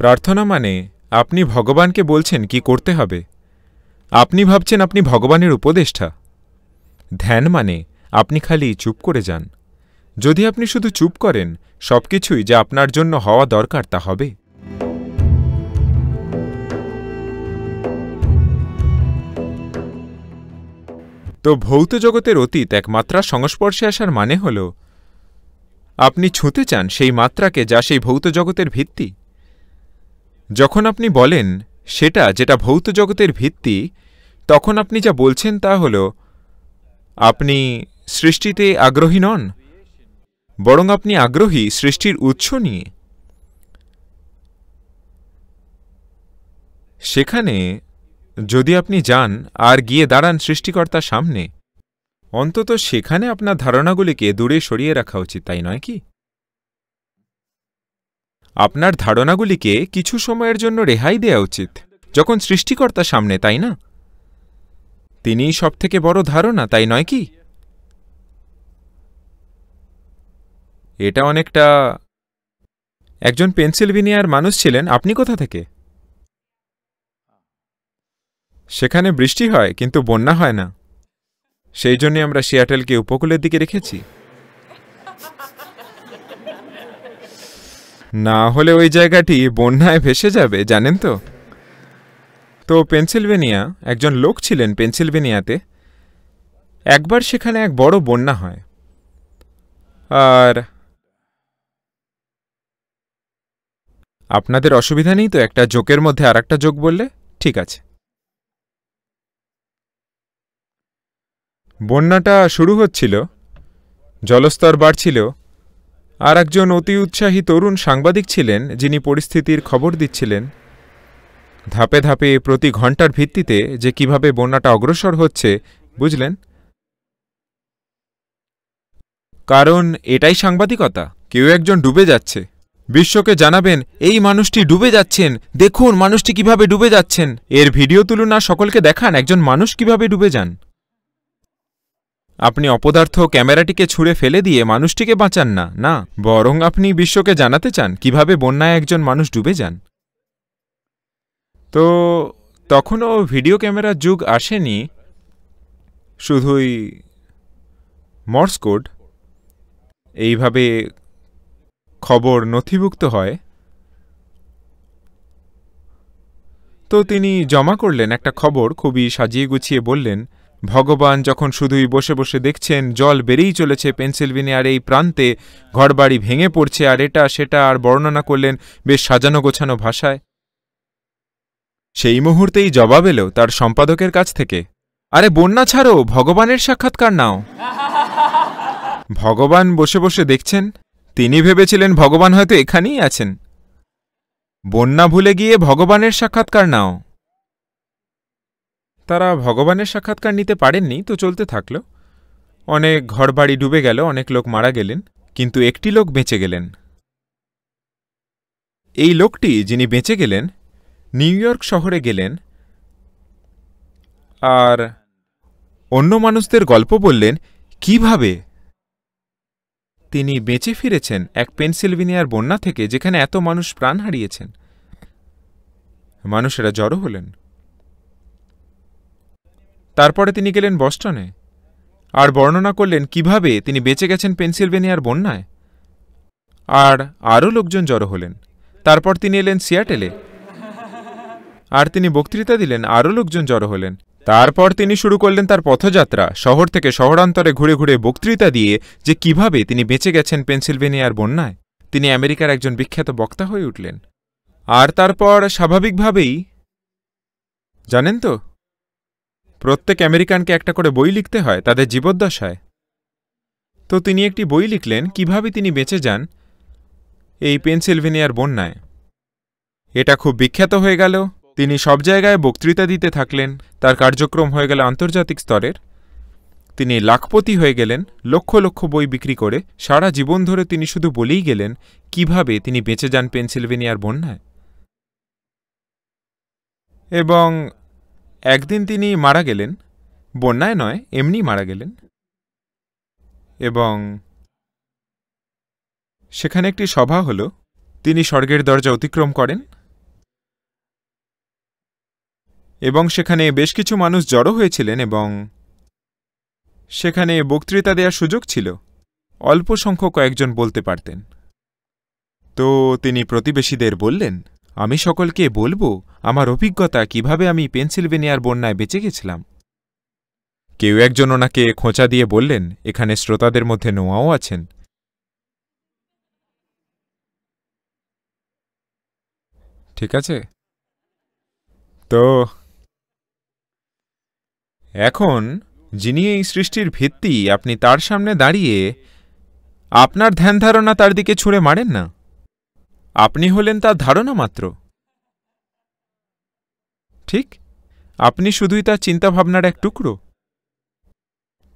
প্রার্থনা মানে আপনি ভগবানকে বলছেন কি করতে হবে আপনি ভাবছেন আপনি ভগবানের উপদেষ্টা ধ্যান মানে আপনি খালি চুপ করে যান যদি আপনি শুধু চুপ করেন সব কিছুই যা আপনার জন্য হওয়া দরকার তা হবে তো ভৌত জগতের অতীত এক সংস্পর্শে আসার মানে হল আপনি ছুঁতে চান সেই মাত্রাকে যা সেই ভৌত জগতের ভিত্তি যখন আপনি বলেন সেটা যেটা ভৌত জগতের ভিত্তি তখন আপনি যা বলছেন তা হল আপনি সৃষ্টিতে আগ্রহী নন বরং আপনি আগ্রহী সৃষ্টির উৎস নিয়ে সেখানে যদি আপনি যান আর গিয়ে দাঁড়ান সৃষ্টিকর্তার সামনে অন্তত সেখানে আপনার ধারণাগুলিকে দূরে সরিয়ে রাখা উচিত তাই নয় কি আপনার ধারণাগুলিকে কিছু সময়ের জন্য রেহাই দেয়া উচিত যখন সৃষ্টিকর্তা সামনে তাই না তিনিই সবথেকে বড় ধারণা তাই নয় কি এটা অনেকটা একজন পেন্সিলভেনিয়ার মানুষ ছিলেন আপনি কোথা থেকে সেখানে বৃষ্টি হয় কিন্তু বন্যা হয় না সেই জন্যে আমরা শিয়াটেলকে উপকূলের দিকে রেখেছি না হলে ওই জায়গাটি বন্যায় ভেসে যাবে জানেন তো তো পেনসিলভেনিয়া একজন লোক ছিলেন পেনসিলভেনিয়াতে একবার সেখানে এক বড় বন্যা হয় আর আপনাদের অসুবিধা নেই তো একটা জোকের মধ্যে আর একটা জোক বললে ঠিক আছে বন্যাটা শুরু হচ্ছিল জলস্তর বাড়ছিল আর একজন অতি উৎসাহী তরুণ সাংবাদিক ছিলেন যিনি পরিস্থিতির খবর দিচ্ছিলেন ধাপে ধাপে প্রতি ঘন্টার ভিত্তিতে যে কিভাবে বন্যাটা অগ্রসর হচ্ছে বুঝলেন কারণ এটাই সাংবাদিকতা কেউ একজন ডুবে যাচ্ছে বিশ্বকে জানাবেন এই মানুষটি ডুবে যাচ্ছেন দেখুন মানুষটি কিভাবে ডুবে যাচ্ছেন এর ভিডিও তুলুন সকলকে দেখান একজন মানুষ কিভাবে ডুবে যান আপনি অপদার্থ ক্যামেরাটিকে ছুঁড়ে ফেলে দিয়ে মানুষটিকে বাঁচান না না বরং আপনি বিশ্বকে জানাতে চান কিভাবে বন্যায় একজন মানুষ ডুবে যান তো তখনও ভিডিও ক্যামেরার যুগ আসেনি শুধুই মর্সকোড এইভাবে খবর নথিভুক্ত হয় তো তিনি জমা করলেন একটা খবর খুবই সাজিয়ে গুছিয়ে বললেন ভগবান যখন শুধুই বসে বসে দেখছেন জল বেড়েই চলেছে আর এই প্রান্তে ঘরবাড়ি ভেঙে পড়ছে আর এটা সেটা আর বর্ণনা করলেন বেশ সাজানো গোছানো ভাষায় সেই মুহূর্তেই জবাব এলো তার সম্পাদকের কাছ থেকে আরে বন্যা ছাড়ো ভগবানের সাক্ষাৎকার নাও ভগবান বসে বসে দেখছেন তিনি ভেবেছিলেন ভগবান হয়তো এখানেই আছেন বন্যা ভুলে গিয়ে ভগবানের সাক্ষাৎকার নাও তারা ভগবানের সাক্ষাৎকার নিতে পারেননি তো চলতে থাকল অনেক ঘরবাড়ি ডুবে গেল অনেক লোক মারা গেলেন কিন্তু একটি লোক বেঁচে গেলেন এই লোকটি যিনি বেঁচে গেলেন নিউ ইয়র্ক শহরে গেলেন আর অন্য মানুষদের গল্প বললেন কিভাবে তিনি বেঁচে ফিরেছেন এক পেনসিলভেনিয়ার বন্যা থেকে যেখানে এত মানুষ প্রাণ হারিয়েছেন মানুষেরা জড়ো হলেন তারপরে তিনি গেলেন বস্টনে আর বর্ণনা করলেন কিভাবে তিনি বেঁচে গেছেন পেনসিলভেনিয়ার বন্যায় আর আরও লোকজন জড়ো হলেন তারপর তিনি এলেন সিয়াটেলে আর তিনি বক্তৃতা দিলেন আরও লোকজন জড়ো হলেন তারপর তিনি শুরু করলেন তার পথযাত্রা শহর থেকে শহরান্তরে ঘুরে ঘুরে বক্তৃতা দিয়ে যে কিভাবে তিনি বেঁচে গেছেন পেনসিলভেনিয়ার বন্যায় তিনি আমেরিকার একজন বিখ্যাত বক্তা হয়ে উঠলেন আর তারপর স্বাভাবিকভাবেই জানেন তো প্রত্যেক আমেরিকানকে একটা করে বই লিখতে হয় তাদের জীবদ্দশায় তো তিনি একটি বই লিখলেন কিভাবে তিনি বেঁচে যান এই পেনসিলভেনিয়ার বন্যায় এটা খুব বিখ্যাত হয়ে গেল তিনি সব জায়গায় বক্তৃতা দিতে থাকলেন তার কার্যক্রম হয়ে গেল আন্তর্জাতিক স্তরের তিনি লাখপতি হয়ে গেলেন লক্ষ লক্ষ বই বিক্রি করে সারা জীবন ধরে তিনি শুধু বলেই গেলেন কিভাবে তিনি বেঁচে যান পেনসিলভেনিয়ার বন্যায় এবং একদিন তিনি মারা গেলেন বন্যায় নয় এমনি মারা গেলেন এবং সেখানে একটি সভা হল তিনি স্বর্গের দরজা অতিক্রম করেন এবং সেখানে বেশ কিছু মানুষ জড়ো হয়েছিলেন এবং সেখানে বক্তৃতা দেওয়ার সুযোগ ছিল অল্প সংখ্যক কয়েকজন বলতে পারতেন তো তিনি প্রতিবেশীদের বললেন আমি সকলকে বলবো আমার অভিজ্ঞতা কিভাবে আমি পেনসিলভেনিয়ার বন্যায় বেঁচে গেছিলাম কেউ একজন ওনাকে খোঁচা দিয়ে বললেন এখানে শ্রোতাদের মধ্যে নোয়াও আছেন ঠিক আছে তো এখন যিনি এই সৃষ্টির ভিত্তি আপনি তার সামনে দাঁড়িয়ে আপনার ধ্যান ধারণা তার দিকে ছুঁড়ে মারেন না আপনি হলেন তার ধারণা মাত্র ঠিক আপনি শুধুই তার চিন্তাভাবনার এক টুকরো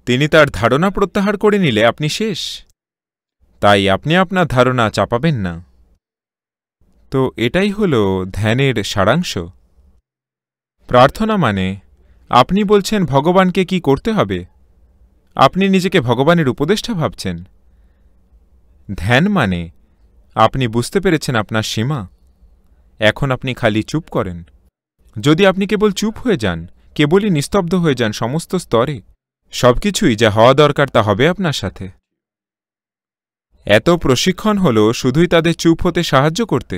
তিনি তার ধারণা প্রত্যাহার করে নিলে আপনি শেষ তাই আপনি আপনার ধারণা চাপাবেন না তো এটাই হল ধ্যানের সারাংশ প্রার্থনা মানে আপনি বলছেন ভগবানকে কি করতে হবে আপনি নিজেকে ভগবানের উপদেষ্টা ভাবছেন ধ্যান মানে আপনি বুঝতে পেরেছেন আপনার সীমা এখন আপনি খালি চুপ করেন যদি আপনি কেবল চুপ হয়ে যান কেবলই নিস্তব্ধ হয়ে যান সমস্ত স্তরে সবকিছুই যা হওয়া দরকার তা হবে আপনার সাথে এত প্রশিক্ষণ হল শুধুই তাদের চুপ হতে সাহায্য করতে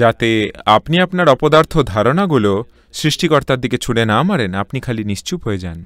যাতে আপনি আপনার অপদার্থ ধারণাগুলো সৃষ্টিকর্তার দিকে ছুড়ে না মারেন আপনি খালি নিশ্চুপ হয়ে যান